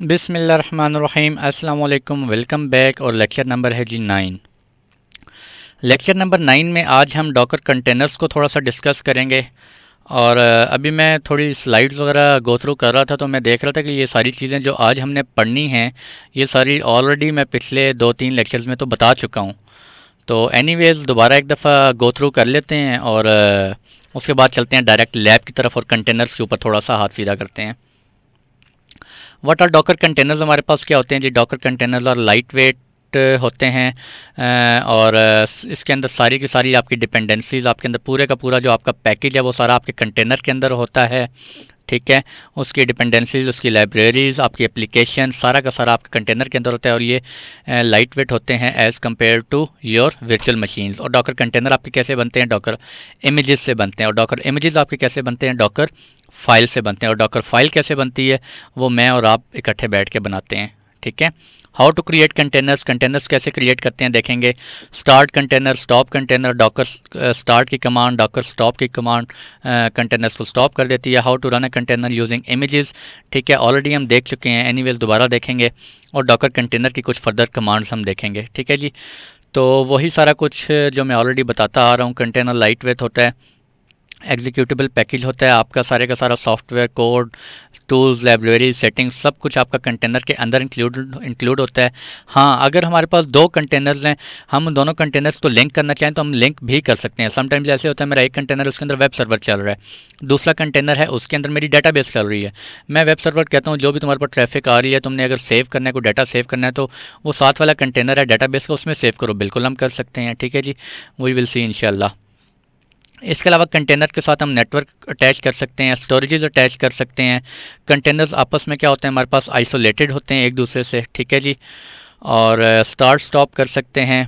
बिसमीम अल्लाम welcome back और लेक्चर नंबर है जी नाइन लेक्चर नंबर नाइन में आज हम डॉकर कंटेनर्स को थोड़ा सा डिस्कस करेंगे और अभी मैं थोड़ी स्लाइड्स वगैरह गो थ्रू कर रहा था तो मैं देख रहा था कि ये सारी चीज़ें जो आज हमने पढ़नी हैं ये सारी ऑलरेडी मैं पिछले दो तीन लेक्चर्स में तो बता चुका हूँ तो एनी दोबारा एक दफ़ा गो थ्रू कर लेते हैं और उसके बाद चलते हैं डायरेक्ट लैब की तरफ और कंटेनर्स के ऊपर थोड़ा सा हाथ सीधा करते हैं वट आर डॉकर कंटेनर्स हमारे पास क्या होते हैं जी डॉकर कंटेनर्स और लाइट वेट होते हैं uh, और uh, इसके अंदर सारी की सारी आपकी डिपेंडेंसीज आपके अंदर पूरे का पूरा जो आपका पैकेज है वो सारा आपके कंटेनर के अंदर होता है ठीक है उसकी डिपेंडेंसीज उसकी लाइब्रेरीज़ आपकी एप्लीकेशन सारा का सारा आपके कंटेनर के अंदर होता है और ये लाइट uh, वेट होते हैं as compared to your virtual machines और डॉकर कंटेनर आपके कैसे बनते हैं डॉकर इमेजेस से बनते हैं और डॉकर इमेजेस आपके कैसे बनते हैं डॉकर फाइल से बनते हैं और डॉकर फाइल कैसे बनती है वो मैं और आप इकट्ठे बैठ के बनाते हैं ठीक है how to create containers containers कैसे क्रिएट करते हैं देखेंगे start container stop container docker start की कमांड डॉकर स्टॉप की कमांड कंटेनर्स को स्टॉप कर देती है how to run a container using images ठीक है ऑलरेडी हम देख चुके हैं एनी दोबारा देखेंगे और डॉकर कंटेनर की कुछ फर्दर कमांड्स हम देखेंगे ठीक है जी तो वही सारा कुछ जो मैं ऑलरेडी बताता आ रहा हूँ कंटेनर लाइट होता है एग्जीक्यूटिबल पैकेज होता है आपका सारे का सारा software code tools library settings सब कुछ आपका कंटेनर के अंदर इंक्लूड इंक्लूड होता है हाँ अगर हमारे पास दो कंटेनर्स हैं हम दोनों कंटेनर्स को लिंक करना चाहें तो हम लिंक भी कर सकते हैं समटाइम्स ऐसे होता है मेरा एक कंटेनर उसके अंदर वेब सर्वर चल रहा है दूसरा कंटेनर है उसके अंदर मेरी डाटा बेस चल रही है मैं वेब सर्वर कहता हूँ जो भी तुम्हारे पास ट्रैफिक आ रही है तुमने अगर सेव करना है कोई डाटा सेव करना है तो वो साथ वाला कंटेनर है डाटा बेस का उसमें सेव करो बिल्कुल हम कर सकते हैं ठीक है जी वी विल सी इनशाला इसके अलावा कंटेनर के साथ हम नेटवर्क अटैच कर सकते हैं स्टोरेजेस अटैच कर सकते हैं कंटेनर्स आपस में क्या होते हैं हमारे पास आइसोलेटेड होते हैं एक दूसरे से ठीक है जी और स्टार्ट uh, स्टॉप कर सकते हैं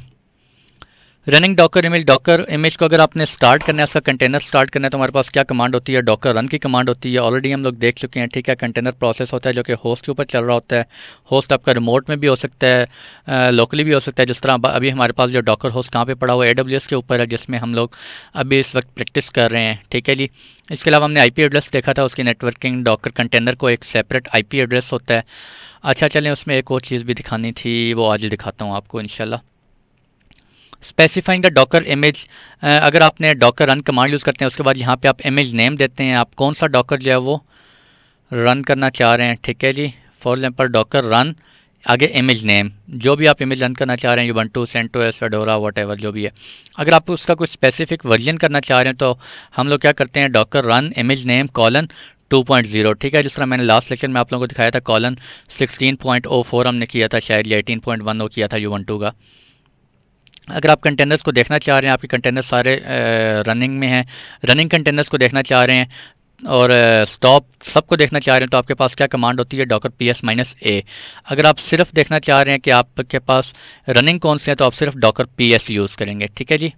running docker image docker image को अगर आपने स्टार्ट करना है उसका कंटेनर स्टार्ट करना है तो हमारे पास क्या कमांड होती है डॉकर रन की कमांड होती है ऑलरेडी हम लोग देख चुके हैं ठीक है कंटेनर प्रोसेस होता है जो कि होस्ट के ऊपर चल रहा होता है होस्ट आपका रिमोट में भी हो सकता है लोकली भी हो सकता है जिस तरह अभी हमारे पास जो डॉकर होस्ट कहाँ पर पड़ा हुआ है ए के ऊपर है जिसमें हम लोग अभी इस वक्त प्रैक्टिस कर रहे हैं ठीक है जी इसके अलावा हमने आई एड्रेस देखा था उसकी नेटवर्किंग डॉकर कंटेनर को एक सेपरेट आई एड्रेस होता है अच्छा चलें उसमें एक और चीज़ भी दिखानी थी वो आज दिखाता हूँ आपको इनशाला स्पेसिफाइंग द डॉकर इमेज अगर आपने डॉकर रन कमांड यूज़ करते हैं उसके बाद यहाँ पे आप इमेज नेम देते हैं आप कौन सा डॉकर जो है वो रन करना चाह रहे हैं ठीक है जी फॉर एग्जाम्पल डॉकर रन आगे इमेज नेम जो भी आप इमेज रन करना चाह रहे हैं Ubuntu CentOS Fedora what जो भी है अगर आप उसका कुछ स्पेसिफिक वर्जन करना चाह रहे हैं तो हम लोग क्या करते हैं docker run image name colon 2.0 ठीक है जिस तरह मैंने लास्ट लेक्चर में आप लोगों को दिखाया था कॉलन 16.04 हमने किया था शायद या 18.10 किया था यू का अगर आप कंटेनर्स को देखना चाह रहे हैं आपके कंटेनर्स सारे रनिंग में हैं रनिंग कंटेनर्स को देखना चाह रहे हैं और स्टॉप सबको देखना चाह रहे हैं तो आपके पास क्या कमांड होती है docker P S minus A अगर आप सिर्फ देखना चाह रहे हैं कि आपके पास रनिंग कौन से हैं तो आप सिर्फ डॉकर पी एस यूज़ करेंगे ठीक है जी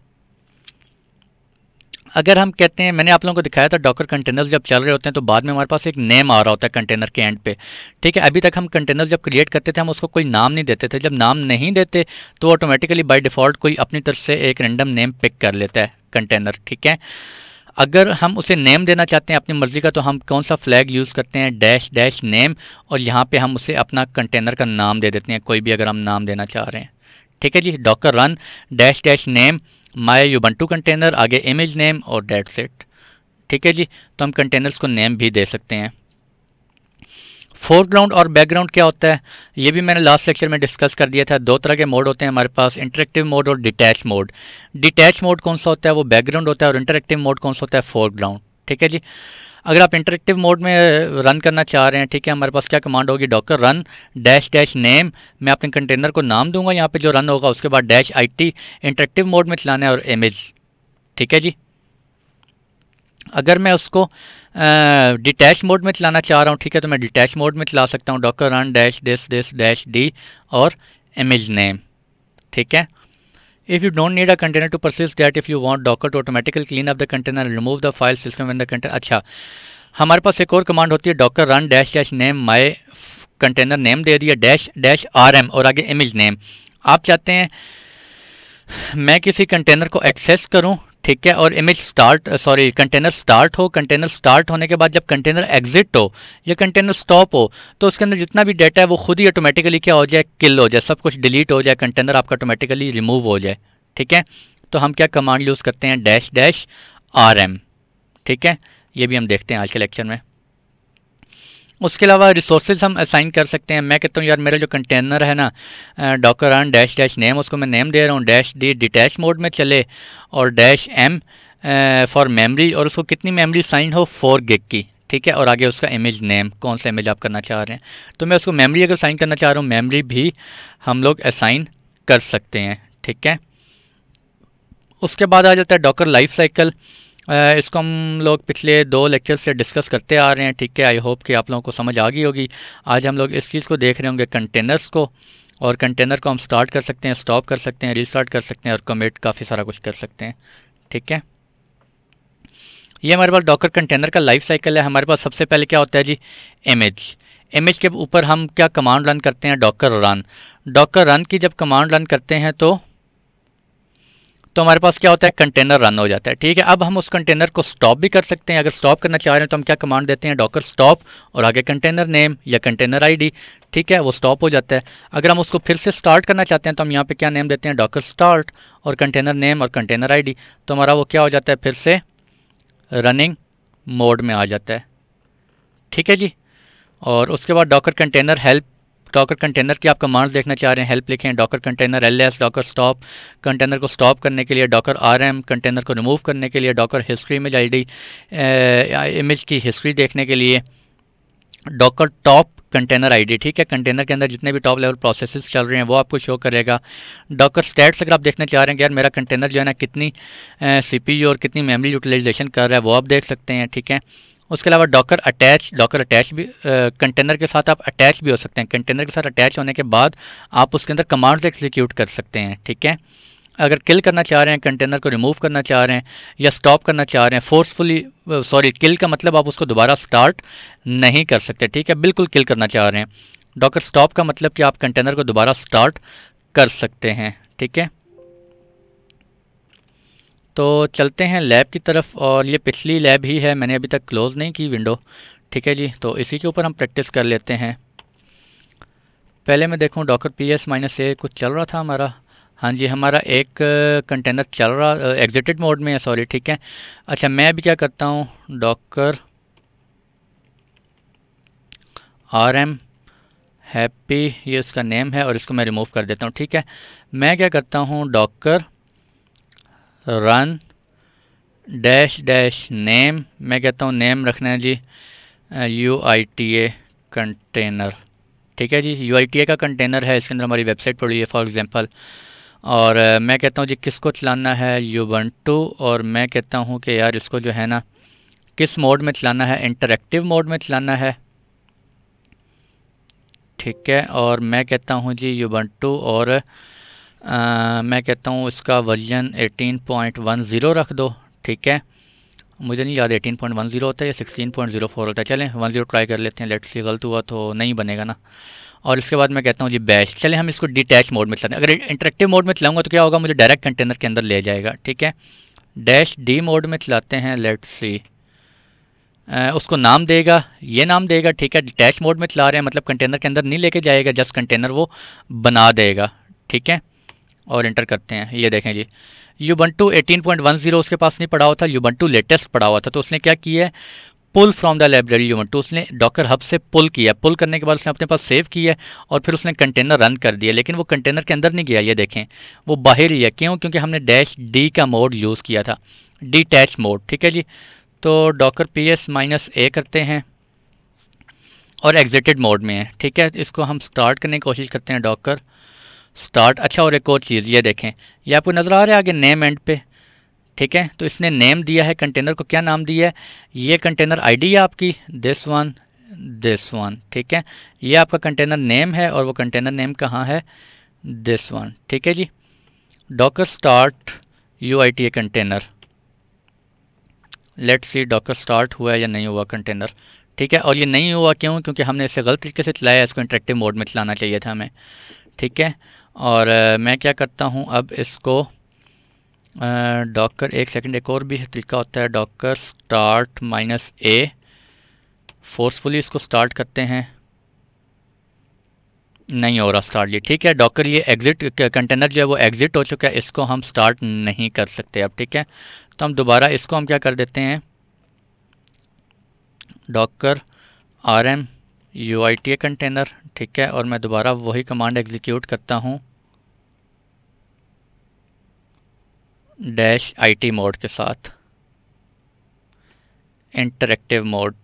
अगर हम कहते हैं मैंने आप लोगों को दिखाया था डॉकर कंटेनर्स जब चल रहे होते हैं तो बाद में हमारे पास एक नेम आ रहा होता है कंटेनर के एंड पे ठीक है अभी तक हम कंटेनर जब क्रिएट करते थे हम उसको कोई नाम नहीं देते थे जब नाम नहीं देते तो ऑटोमेटिकली बाई डिफ़ॉल्ट कोई अपनी तरफ से एक रेंडम नेम पिक कर लेता है कंटेनर ठीक है अगर हम उसे नेम देना चाहते हैं अपनी मर्ज़ी का तो हम कौन सा फ्लैग यूज़ करते हैं डैश डैश नेम और यहाँ पर हम उसे अपना कंटेनर का नाम दे देते हैं कोई भी अगर हम नाम देना चाह रहे हैं ठीक है जी docker run dash dash name my Ubuntu container आगे इमेज नेम और डेट सेट ठीक है जी तो हम कंटेनर्स को नेम भी दे सकते हैं फोरग्राउंड और बैकग्राउंड क्या होता है ये भी मैंने लास्ट लेक्चर में डिस्कस कर दिया था दो तरह के मोड होते हैं हमारे पास इंटरेक्टिव मोड और डिटैच मोड डिटैच मोड कौन सा होता है वो बैकग्राउंड होता है और इंटरेक्टिव मोड कौन सा होता है फोरग्राउंड ठीक है जी अगर आप इंटरेक्टिव मोड में रन करना चाह रहे हैं ठीक है हमारे पास क्या कमांड होगी docker run dash dash name मैं अपने कंटेनर को नाम दूंगा यहाँ पे जो रन होगा उसके बाद डैश आईटी इंटरेक्टिव मोड में चलाना है और इमेज ठीक है जी अगर मैं उसको डिटैच मोड में चलाना चाह रहा हूँ ठीक है तो मैं डिटैच मोड में चला सकता हूँ docker run dash this this dash D और इमेज नेम ठीक है If you don't need a container to persist that if you want Docker to automatically clean up the container and remove the file system when the container अच्छा हमारे पास एक और command होती है docker run dash dash name my container name दे दिया dash dash are M और आगे इमेज नेम आप चाहते हैं मैं किसी कंटेनर को एक्सेस करूं ठीक है और image start sorry container start हो कंटेनर स्टार्ट होने के बाद जब कंटेनर एग्जिट हो या कंटेनर स्टॉप हो तो उसके अंदर जितना भी डाटा है वो खुद ही ऑटोमेटिकली क्या हो जाए किल हो जाए सब कुछ डिलीट हो जाए कंटेनर आपका ऑटोमेटिकली रिमूव हो जाए ठीक है तो हम क्या कमांड यूज़ करते हैं डैश डैश आर एम ठीक है ये भी हम देखते हैं आज के लेक्चर में उसके अलावा रिसोर्सेज हम असाइन कर सकते हैं मैं कहता हूँ यार मेरा जो कंटेनर है ना डॉकर आन डैश डैश नेम उसको मैं नेम दे रहा हूँ डैश डी डिटैच मोड में चले और डैश एम फॉर मेमरी और उसको कितनी मेमरी साइन हो फोर गिग की ठीक है और आगे उसका इमेज नेम कौन सा इमेज आप करना चाह रहे हैं तो मैं उसको मेमरी अगर साइन करना चाह रहा हूँ मेमरी भी हम लोग असाइन कर सकते हैं ठीक है उसके बाद आ जाता है डॉकर लाइफ साइकिल इसको हम लोग पिछले दो लेक्चर से डिस्कस करते आ रहे हैं ठीक है आई होप कि आप लोगों को समझ आ गई होगी आज हम लोग इस चीज़ को देख रहे होंगे कंटेनर्स को और कंटेनर को हम स्टार्ट कर सकते हैं स्टॉप कर सकते हैं रिस्टार्ट कर सकते हैं और कमेट काफ़ी सारा कुछ कर सकते हैं ठीक है ये हमारे पास डॉकर कंटेनर का लाइफ साइकिल है हमारे पास सबसे पहले क्या होता है जी इमेज इमेज के ऊपर हम क्या कमांड रन करते हैं डॉकर रन डॉकर रन की जब कमांड रन करते हैं तो तो हमारे पास क्या होता है कंटेनर रन हो जाता है ठीक है अब हम उस कंटेनर को स्टॉप भी कर सकते हैं अगर स्टॉप करना चाह रहे हैं तो हम क्या कमांड देते हैं डॉकर स्टॉप और आगे कंटेनर नेम या कंटेनर आईडी ठीक है वो स्टॉप हो जाता है अगर हम उसको फिर से स्टार्ट करना चाहते हैं तो हम यहाँ पर क्या नेम देते हैं डॉकर स्टार्ट और कंटेनर नेम और कंटेनर आई तो हमारा वो क्या हो जाता है फिर से रनिंग मोड में आ जाता है ठीक है जी और उसके बाद docker container help docker container की आप कमांड देखना चाह रहे हैं हेल्प लिखें docker container L S docker stop container को स्टॉप करने के लिए डॉकर आर एम कंटेनर को रिमूव करने के लिए docker history image I D image की हिस्ट्री देखने के लिए डॉकर टॉप कंटेनर आईडी ठीक है कंटेनर के अंदर जितने भी टॉप लेवल प्रोसेसेस चल रहे हैं वो आपको शो करेगा डॉकर स्टेट्स अगर आप देखना चाह रहे हैं कि यार मेरा कंटेनर जो है ना कितनी सीपीयू और कितनी मेमोरी यूटिलाइजेशन कर रहा है वो आप देख सकते हैं ठीक है उसके अलावा डॉकर अटैच डॉकर अटैच भी कंटेनर के साथ आप अटैच भी हो सकते हैं कंटेनर के साथ अटैच होने के बाद आप उसके अंदर कमांड्स एक्जीक्यूट कर सकते हैं ठीक है अगर किल करना चाह रहे हैं कंटेनर को रिमूव करना चाह रहे हैं या स्टॉप करना चाह रहे हैं फोर्सफुली सॉरी किल का मतलब आप उसको दोबारा स्टार्ट नहीं कर सकते ठीक है बिल्कुल किल करना चाह रहे हैं डॉकर स्टॉप का मतलब कि आप कंटेनर को दोबारा स्टार्ट कर सकते हैं ठीक है तो चलते हैं लैब की तरफ और ये पिछली लैब ही है मैंने अभी तक क्लोज़ नहीं की विंडो ठीक है जी तो इसी के ऊपर हम प्रैक्टिस कर लेते हैं पहले मैं देखूँ docker P S minus A कुछ चल रहा था हमारा हाँ जी हमारा एक कंटेनर चल रहा एग्जिटेड मोड में है सॉरी ठीक है अच्छा मैं अभी क्या करता हूँ डॉकर आर एम हैप्पी ये उसका नेम है और इसको मैं रिमूव कर देता हूँ ठीक है मैं क्या करता हूँ docker run dash dash name मैं कहता हूँ नेम रखना है जी U I T A container ठीक है जी यू आई टी ए का कंटेनर है इसके अंदर हमारी वेबसाइट पड़ी है फॉर एग्ज़ाम्पल और मैं कहता हूँ जी किसको चलाना है यू वन टू और मैं कहता हूँ कि यार इसको जो है ना किस मोड में चलाना है इंटरेक्टिव मोड में चलाना है ठीक है और मैं कहता हूँ जी यू वन टू और आ, आ, मैं कहता हूँ इसका वर्जन 18.10 रख दो ठीक है मुझे नहीं याद 18.10 होता है या 16.04 होता है चलें 10 ट्राई कर लेते हैं लेट्स से गलत हुआ तो नहीं बनेगा ना और इसके बाद मैं कहता हूँ जी बैश चलें हम इसको डिटैच मोड में चलाते हैं अगर इंटरेक्टिव मोड में चलाऊंगा तो क्या होगा मुझे डायरेक्ट कंटेनर के अंदर ले जाएगा ठीक है डैश डी मोड में चलाते हैं लेट्स सी उसको नाम देगा ये नाम देगा ठीक है डिटैच मोड में चला रहे हैं मतलब कंटेनर के अंदर नहीं लेके जाएगा जस्ट कंटेनर वो बना देगा ठीक है और इंटर करते हैं ये देखें जी यूबंटू 18.10 उसके पास नहीं पड़ा हुआ था यूबंटू लेटेस्ट पड़ा हुआ था तो उसने क्या किया है pull from the library Ubuntu उसने डॉकर हब से पुल किया पुल करने के बाद उसने अपने पास सेव किया और फिर उसने कंटेनर रन कर दिया लेकिन वो कंटेनर के अंदर नहीं गया ये देखें वो बाहर ही है क्यों क्योंकि हमने डैश डी का मोड यूज़ किया था टैच मोड ठीक है जी तो docker P S minus A करते हैं और एग्जिटेड मोड में है ठीक है इसको हम स्टार्ट करने की कोशिश करते हैं डॉकर स्टार्ट अच्छा और एक और चीज़ ये देखें ये आपको नज़र आ रहा है आगे नेम एंड पे ठीक है तो इसने नेम दिया है कंटेनर को क्या नाम दिया है ये कंटेनर आईडी है आपकी दिस वन दिस वन ठीक है ये आपका कंटेनर नेम है और वो कंटेनर नेम कहाँ है दिस वन ठीक है जी docker start U I T A container let see docker start हुआ है या नहीं हुआ कंटेनर ठीक है और ये नहीं हुआ क्यों क्योंकि हमने इसे गलत तरीके से चलाया इसको इंट्रेक्टिव मोड में चलाना चाहिए था हमें ठीक है और आ, मैं क्या करता हूँ अब इसको डॉकर एक सेकंड एक और भी तरीका होता है docker start minus A forcefully इसको स्टार्ट करते हैं नहीं हो रहा स्टार्ट ये ठीक है डॉकर ये एग्ज़िट कंटेनर जो है वो एग्ज़िट हो चुका है इसको हम स्टार्ट नहीं कर सकते अब ठीक है तो हम दोबारा इसको हम क्या कर देते हैं docker R M U I T A container ठीक है और मैं दोबारा वही कमांड एग्जीक्यूट करता हूँ डैश आई टी मोड के साथ इंटरेक्टिव मोड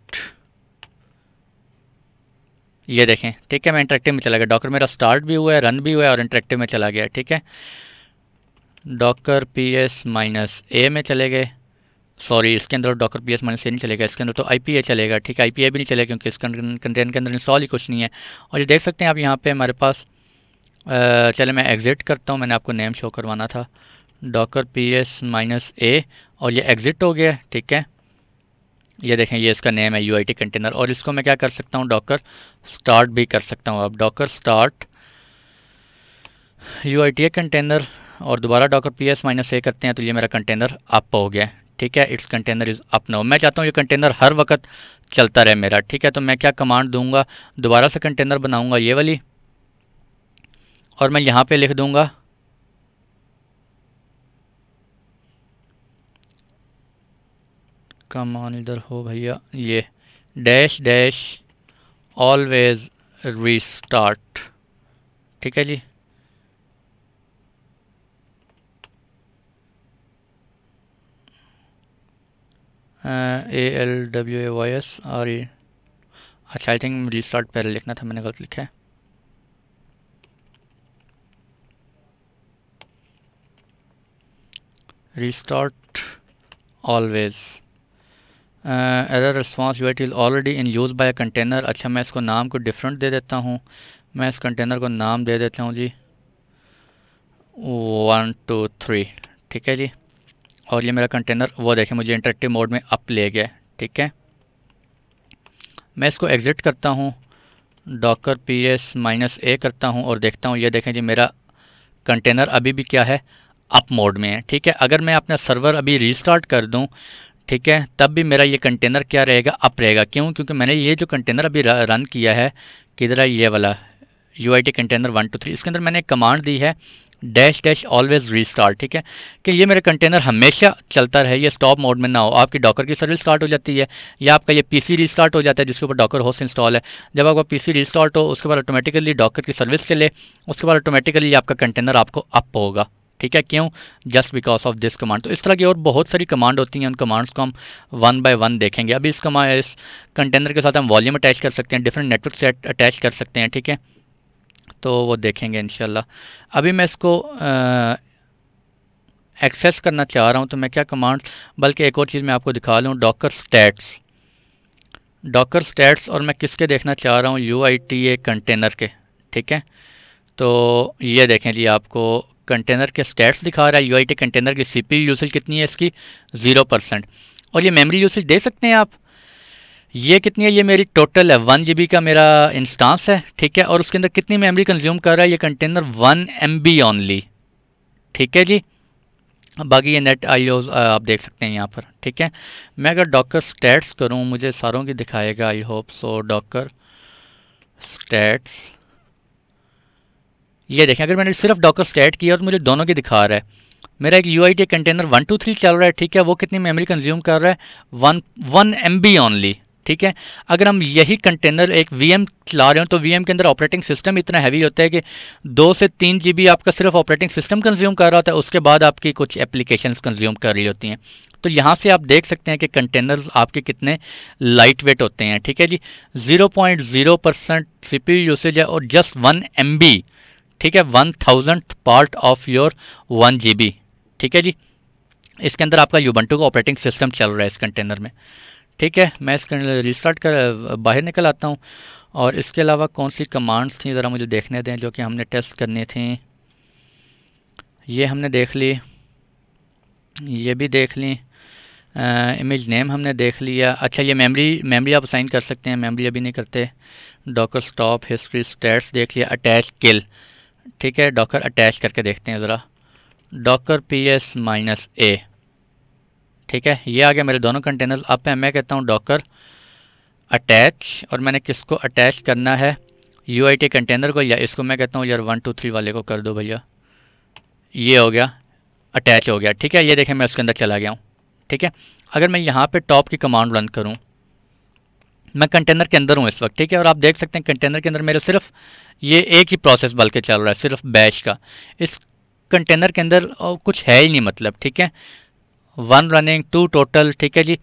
ये देखें ठीक है मैं इंटरेक्टिव में चला गया डॉकर मेरा स्टार्ट भी हुआ है रन भी हुआ है और इंटरेक्टिव में चला गया ठीक है docker P S minus A में चले गए सॉरी इसके अंदर docker P S minus A नहीं चलेगा इसके अंदर तो आई पी ए चलेगा ठीक है आई पी ए भी नहीं चलेगा क्योंकि इस कंटेन के अंदर इंस्टॉल ही कुछ नहीं है और ये देख सकते हैं आप यहाँ पे हमारे पास चले मैं एग्ज़िट करता हूँ मैंने आपको नेम शो करवाना था docker P S minus A और ये एग्ज़िट हो गया ठीक है ये देखें ये इसका नेम है यू आई टी कंटेनर और इसको मैं क्या कर सकता हूँ डॉक्टर स्टार्ट भी कर सकता हूँ अब docker start U I T container और दोबारा Docker P S minus A करते हैं तो ये मेरा कंटेनर अप हो गया ठीक है it's container is up now मैं चाहता हूँ ये कंटेनर हर वक्त चलता रहे मेरा ठीक है तो मैं क्या कमांड दूंगा दोबारा से कंटेनर बनाऊंगा ये वाली और मैं यहाँ पे लिख दूंगा कम ऑन इधर हो भैया ये डैश डैश ऑलवेज स्टार्ट ठीक है जी A L W A Y S और ये अच्छा आई थिंक रिस्टार्ट पहले लिखना था मैंने गलत लिखा है restart always uh, error response UIT is already in use by a container अच्छा मैं इसको नाम को different दे देता हूँ मैं इस कंटेनर को नाम दे देता हूँ जी वन टू थ्री ठीक है जी और ये मेरा कंटेनर वो देखें मुझे इंटरेक्टिव मोड में अप ले गया ठीक है मैं इसको एग्ज़िट करता हूँ Docker P S minus A करता हूँ और देखता हूँ ये देखें जी मेरा कंटेनर अभी भी क्या है अप मोड में है ठीक है अगर मैं अपना सर्वर अभी रीस्टार्ट कर दूँ ठीक है तब भी मेरा ये कंटेनर क्या रहेगा अप रहेगा क्यों क्योंकि मैंने ये जो कंटेनर अभी रन किया है किधर है ये वाला U I T container one two three इसके अंदर मैंने एक कमांड दी है डैश डैश ऑलवेज रीस्टार्ट ठीक है कि ये मेरा कंटेनर हमेशा चलता रहे ये स्टॉप मोड में ना हो आपकी डॉकर की सर्विस स्टार्ट हो जाती है या आपका ये पीसी रीस्टार्ट हो जाता है जिसके ऊपर डॉकर होस्ट इंस्टॉल है जब आपका पीसी रीस्टार्ट हो उसके बाद ऑटोमेटिकली डॉकर की सर्विस चले उसके बाद ऑटोमेटिकली आपका कंटेनर आपको अप होगा ठीक है क्यों just because of this command तो इस तरह की और बहुत सारी कमांड होती हैं उन कमांड्स को हम वन बाय वन देखेंगे अभी इस कमा इस कंटेनर के साथ हम वॉल्यूम अटैच कर सकते हैं डिफरेंट नेटवर्क से अटैच कर सकते हैं ठीक है तो वो देखेंगे इन अभी मैं इसको एक्सेस करना चाह रहा हूँ तो मैं क्या कमांड बल्कि एक और चीज़ मैं आपको दिखा लूँ डॉकर स्टैट्स डॉकर स्टैट्स और मैं किसके देखना चाह रहा हूँ U I T A container के ठीक है तो ये देखें जी आपको कंटेनर के स्टैट्स दिखा रहा है यू आई टी कंटेनर की सी पी यूसेज कितनी है इसकी ज़ीरो परसेंट और ये मेमोरी यूसेज दे सकते हैं आप ये कितनी है ये मेरी टोटल है वन जी का मेरा इंस्टांस है ठीक है और उसके अंदर कितनी मेमोरी कंज्यूम कर रहा है ये container one M B only ठीक है जी बाकी ये नेट आई आप देख सकते हैं यहाँ पर ठीक है मैं अगर डॉकर स्टेट्स करूँ मुझे सारों की दिखाएगा I hope so Docker stats ये देखें अगर मैंने सिर्फ डॉकर स्टेट किया और मुझे दोनों की दिखा रहा है मेरा एक U I T container one two three चल रहा है ठीक है वो कितनी मेमोरी कंज्यूम कर रहा है one one M B only ठीक है अगर हम यही कंटेनर एक वीएम चला रहे हो तो वीएम के अंदर ऑपरेटिंग सिस्टम इतना हैवी होता है कि दो से तीन जीबी आपका सिर्फ ऑपरेटिंग सिस्टम कंज्यूम कर रहा होता है उसके बाद आपकी कुछ एप्लीकेशंस कंज्यूम कर रही होती हैं तो यहाँ से आप देख सकते हैं कि कंटेनर्स आपके कितने लाइट वेट होते हैं ठीक है जी जीरो परसेंट सी यूसेज है और जस्ट वन एम ठीक है one thousand part of your one G ठीक है जी इसके अंदर आपका यूबंटू का ऑपरेटिंग सिस्टम चल रहा है इस कंटेनर में ठीक है मैं इसके रिस्टार्ट कर बाहर निकल आता हूँ और इसके अलावा कौन सी कमांड्स थी ज़रा मुझे देखने दें जो कि हमने टेस्ट करनी थी ये हमने देख ली ये भी देख ली इमेज नेम हमने देख लिया अच्छा ये मेमोरी मेमोरी आप साइन कर सकते हैं मेमोरी अभी नहीं करते डॉकर स्टॉप हिस्ट्री स्टेट्स देख लिया अटैच किल ठीक है डॉकर अटैच करके देखते हैं ज़रा Docker P S minus A ठीक है ये आ गया मेरे दोनों कंटेनर अब मैं मैं कहता हूँ डॉकर अटैच और मैंने किसको अटैच करना है यू आई टी कंटेनर को या इसको मैं कहता हूँ यार वन टू थ्री वाले को कर दो भैया ये हो गया अटैच हो गया ठीक है ये देखें मैं उसके अंदर चला गया हूँ ठीक है अगर मैं यहाँ पर टॉप की कमांड रन करूँ मैं कंटेनर के अंदर हूँ इस वक्त ठीक है और आप देख सकते हैं कंटेनर के अंदर मेरे सिर्फ ये एक ही प्रोसेस बल्कि चल रहा है सिर्फ बैश का इस कंटेनर के अंदर कुछ है ही नहीं मतलब ठीक है वन रनिंग टू टोटल ठीक है जी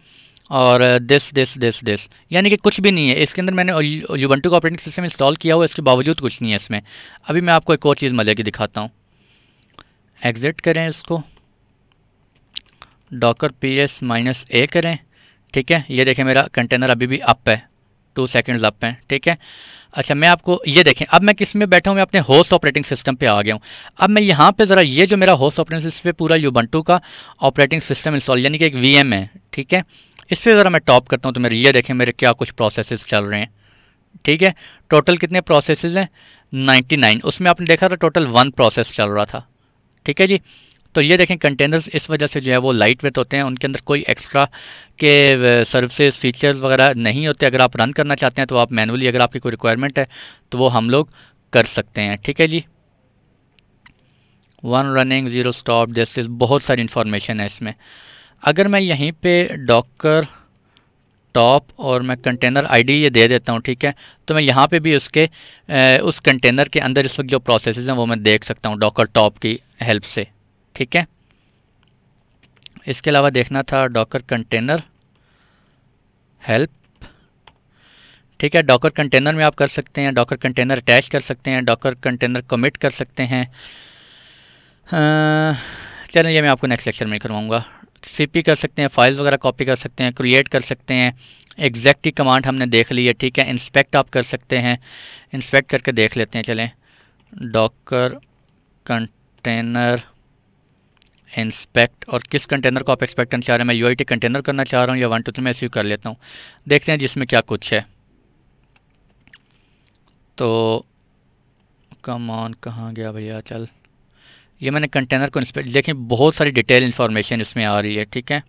और दिस दिस दिस दिस यानी कि कुछ भी नहीं है इसके अंदर मैंने यूबंटू का ऑपरेटिंग सिस्टम इंस्टॉल किया हुआ इसके बावजूद कुछ नहीं है इसमें अभी मैं आपको एक और चीज़ मजे की दिखाता हूँ एग्ज़िट करें इसको Docker P S minus A करें ठीक है ये देखें मेरा कंटेनर अभी भी अप है टू सेकेंड अप हैं ठीक है अच्छा मैं आपको ये देखें अब मैं किस में बैठा हूँ मैं अपने होस्ट ऑपरेटिंग सिस्टम पे आ गया हूँ अब मैं यहाँ पे ज़रा ये जो मेरा होस्ट ऑपरेटिंग सिस्टम पे पूरा यूबंटू का ऑपरेटिंग सिस्टम इंस्टॉल यानी कि एक वीएम है ठीक है इस पर ज़रा मैं टॉप करता हूँ तो मेरे ये देखें मेरे क्या कुछ प्रोसेस चल रहे हैं ठीक है टोटल कितने प्रोसेस हैं नाइन्टी उसमें आपने देखा था टोटल वन प्रोसेस चल रहा था ठीक है जी तो ये देखें कंटेनर्स इस वजह से जो है वो लाइट वेट होते हैं उनके अंदर कोई एक्स्ट्रा के सर्विसेज फीचर्स वगैरह नहीं होते अगर आप रन करना चाहते हैं तो आप मैनुअली अगर आपकी कोई रिक्वायरमेंट है तो वो हम लोग कर सकते हैं ठीक है जी वन रनिंग ज़ीरो स्टॉप जैसे बहुत सारी इन्फॉर्मेशन है इसमें अगर मैं यहीं पर डॉक्कर टॉप और मैं कंटेनर आईडी ये दे देता हूँ ठीक है तो मैं यहाँ पे भी उसके ए, उस कंटेनर के अंदर इस वक्त जो प्रोसेसेस हैं वो मैं देख सकता हूँ डॉकर टॉप की हेल्प से ठीक है इसके अलावा देखना था डॉकर कंटेनर हेल्प ठीक है डॉकर कंटेनर में आप कर सकते हैं डॉकर कंटेनर अटैच कर सकते हैं डॉकर कंटेनर कमिट कर सकते हैं चलो ये मैं आपको नेक्स्ट लेक्चर में करवाऊंगा सीपी कर सकते हैं फाइल्स वगैरह कॉपी कर सकते हैं क्रिएट कर सकते हैं एग्जैक्ट ही कमांड हमने देख ली है ठीक है इंस्पेक्ट आप कर सकते हैं इंस्पेक्ट करके देख लेते हैं चलें डॉकर कंटेनर इंस्पेक्ट और किस कंटेनर को आप एक्सपेक्ट करना चाह रहे हैं मैं यू कंटेनर करना चाह रहा हूँ या वन टू थ्री में इसी कर लेता हूँ देखते हैं जिसमें क्या कुछ है तो कम ऑन कहाँ गया भैया चल ये मैंने कंटेनर को इंस्पेक्ट देखें बहुत सारी डिटेल इन्फॉर्मेशन इसमें आ रही है ठीक है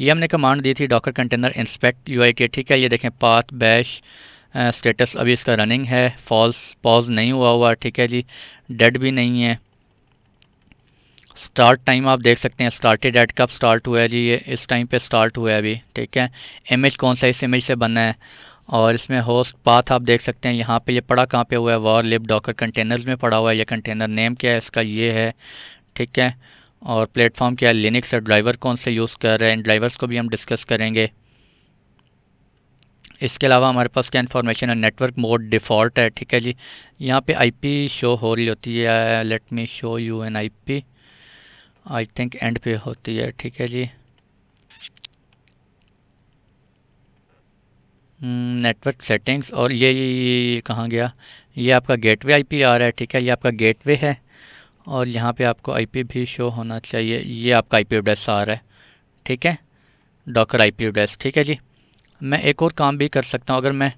ये हमने कमांड दी थी डॉकर कंटेनर इंस्पेक्ट यू के ठीक है ये देखें पाथ बैश स्टेटस अभी इसका रनिंग है फॉल्स पॉज नहीं हुआ हुआ ठीक है जी डेड भी नहीं है स्टार्ट टाइम आप देख सकते हैं स्टार्टेड एट कब स्टार्ट हुआ है जी ये इस टाइम पे स्टार्ट हुआ है अभी ठीक है इमेज कौन सा इस इमेज से बना है और इसमें होस्ट पाथ आप देख सकते हैं यहाँ पे ये पड़ा कहाँ पे हुआ है वॉर लिप डॉकर कंटेनर्स में पड़ा हुआ है ये कंटेनर नेम क्या है इसका ये है ठीक है और प्लेटफॉर्म क्या है लिनिक्स है ड्राइवर कौन से यूज़ कर रहे हैं ड्राइवर्स को भी हम डिस्कस करेंगे इसके अलावा हमारे पास क्या इन्फॉर्मेशन है नेटवर्क मोड डिफ़ॉल्ट है ठीक है जी यहाँ पे आईपी शो हो रही होती है let me show you an IP I think end पे होती है ठीक है जी नेटवर्क हम्म, सेटिंग्स और ये, कहाँ गया ये आपका गेटवे आईपी आ रहा है ठीक है ये आपका गेटवे है और यहाँ पे आपको आईपी भी शो होना चाहिए ये आपका आईपी एड्रेस आ रहा है ठीक है डॉकर आईपी एड्रेस ठीक है जी मैं एक और काम भी कर सकता हूँ अगर मैं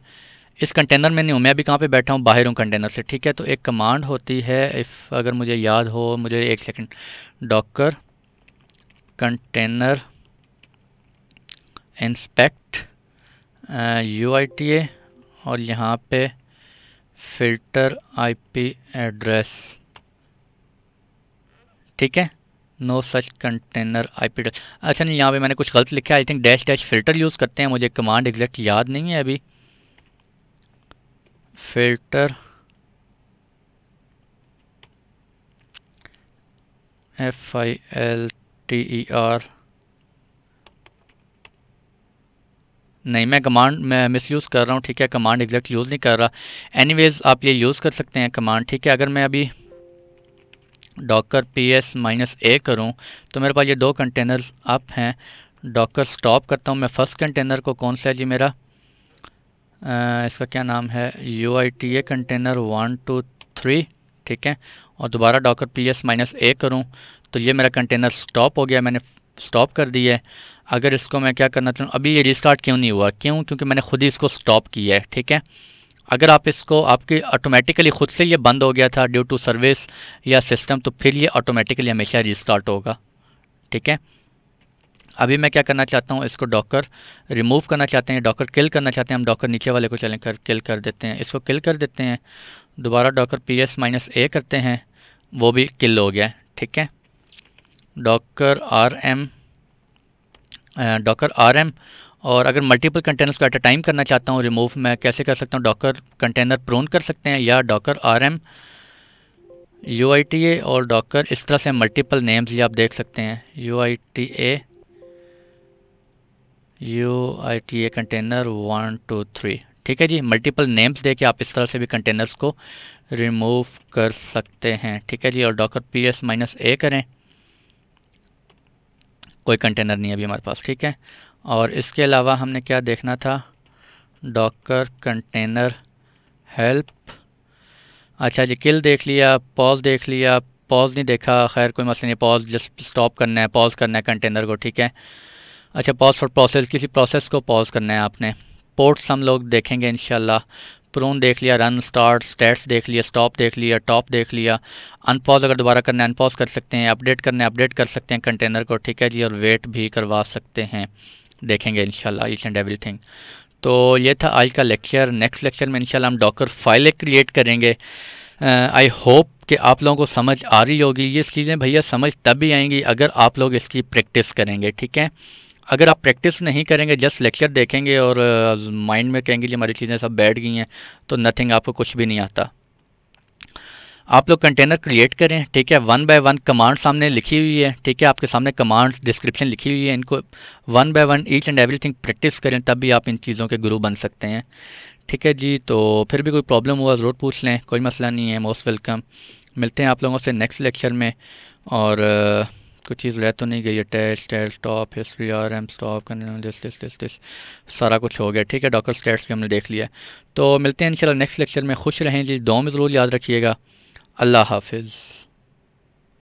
इस कंटेनर में नहीं हूँ मैं अभी कहाँ पे बैठा हूँ बाहर हूँ कंटेनर से ठीक है तो एक कमांड होती है इफ़ अगर मुझे याद हो मुझे एक second Docker container inspect U I T A और यहाँ पे फिल्टर आईपी एड्रेस ठीक है no such container I P अच्छा नहीं यहाँ पे मैंने कुछ गलत लिखा है I think dash dash filter use करते हैं मुझे कमांड एग्जैक्ट याद नहीं है अभी filter F I L T E R नहीं मैं कमांड मैं मिस यूज़ कर रहा हूँ ठीक है कमांड एग्जैक्ट यूज़ नहीं कर रहा एनीवेज़ आप ये यूज़ कर सकते हैं कमांड ठीक है अगर मैं अभी Docker P S minus A करूँ तो मेरे पास ये दो कंटेनर्स अप हैं डॉकर स्टॉप करता हूँ मैं फ़र्स्ट कंटेनर को कौन सा है जी मेरा आ, इसका क्या नाम है U I T A container one two three ठीक है और दोबारा Docker P S minus A करूँ तो ये मेरा कंटेनर स्टॉप हो गया मैंने स्टॉप कर दिया है अगर इसको मैं क्या करना चाहूँ अभी ये रिस्टार्ट क्यों नहीं हुआ क्यों क्योंकि मैंने खुद ही इसको स्टॉप किया है ठीक है अगर आप इसको आपकी ऑटोमेटिकली ख़ुद से ये बंद हो गया था ड्यू टू सर्विस या सिस्टम तो फिर ये ऑटोमेटिकली हमेशा रिस्टार्ट होगा ठीक है अभी मैं क्या करना चाहता हूँ इसको डॉकर रिमूव करना चाहते हैं डॉकर किल करना चाहते हैं हम डॉकर नीचे वाले को चलें कर किल कर देते हैं इसको किल कर देते हैं दोबारा Docker P S minus A करते हैं वो भी किल हो गया ठीक है Docker R M Docker R M और अगर मल्टीपल कंटेनर्स को एट अ टाइम करना चाहता हूँ रिमूव मैं कैसे कर सकता हूँ डॉकर कंटेनर प्रोन कर सकते हैं या Docker R M U I T A और डॉकर इस तरह से मल्टीपल नेम्स ये आप देख सकते हैं U I T A U I T A container one two three ठीक है जी मल्टीपल नेम्स देके आप इस तरह से भी कंटेनर्स को रिमूव कर सकते हैं ठीक है जी और Docker P S minus A करें कोई कंटेनर नहीं है अभी हमारे पास ठीक है और इसके अलावा हमने क्या देखना था डॉकर कंटेनर हेल्प अच्छा जी किल देख लिया पॉज देख लिया पॉज नहीं देखा खैर कोई मसला नहीं पॉज जस्ट स्टॉप करना है पॉज करना है कंटेनर को ठीक है अच्छा पॉज फॉर प्रोसेस किसी प्रोसेस को पॉज करना है आपने पोर्ट्स हम लोग देखेंगे इन प्रोन देख लिया रन स्टार्ट स्टेट्स देख लिया स्टॉप देख लिया टॉप देख लिया अनपॉज अगर दोबारा करना है अनपॉज कर सकते हैं अपडेट करना है अपडेट कर सकते हैं कंटेनर को ठीक है जी और वेट भी करवा सकते हैं देखेंगे इंशाल्लाह ईच एंड थिंग तो ये था आज का लेक्चर नेक्स्ट लेक्चर में इनशाला हम डॉकर फाइलें क्रिएट करेंगे आई uh, होप कि आप लोगों को समझ आ रही होगी ये चीज़ें भैया समझ तब भी आएंगी अगर आप लोग इसकी प्रैक्टिस करेंगे ठीक है अगर आप प्रैक्टिस नहीं करेंगे जस्ट लेक्चर देखेंगे और माइंड में कहेंगे जी हमारी चीज़ें सब बैठ गई हैं तो नथिंग आपको कुछ भी नहीं आता आप लोग कंटेनर क्रिएट करें ठीक है वन बाय वन कमांड सामने लिखी हुई है ठीक है आपके सामने कमांड्स डिस्क्रिप्शन लिखी हुई है इनको one by one each and everything practice करें तब भी आप इन चीज़ों के गुरु बन सकते हैं ठीक है जी तो फिर भी कोई प्रॉब्लम हुआ ज़रूर पूछ लें कोई मसला नहीं है मोस्ट वेलकम मिलते हैं आप लोगों से नेक्स्ट लेक्चर में और कुछ चीज़ रह तो नहीं गई है test test top history R M stop this this this this सारा कुछ हो गया ठीक है डॉक्टर स्टेट्स भी हमने देख लिया तो मिलते हैं इंशाल्लाह नेक्स्ट लेक्चर में खुश रहें जी दो में ज़रूर याद रखिएगा अल्लाह हाफिज़